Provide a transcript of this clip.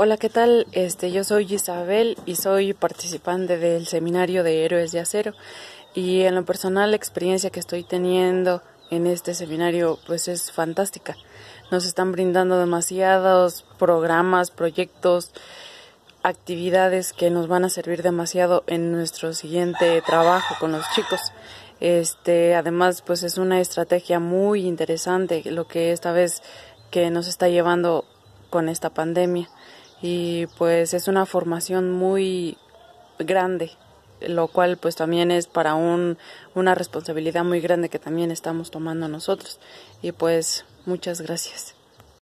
Hola, ¿qué tal? Este, yo soy Isabel y soy participante del seminario de Héroes de Acero. Y en lo personal, la experiencia que estoy teniendo en este seminario pues es fantástica. Nos están brindando demasiados programas, proyectos, actividades que nos van a servir demasiado en nuestro siguiente trabajo con los chicos. Este, además, pues es una estrategia muy interesante lo que esta vez que nos está llevando con esta pandemia y pues es una formación muy grande lo cual pues también es para un, una responsabilidad muy grande que también estamos tomando nosotros. Y pues muchas gracias.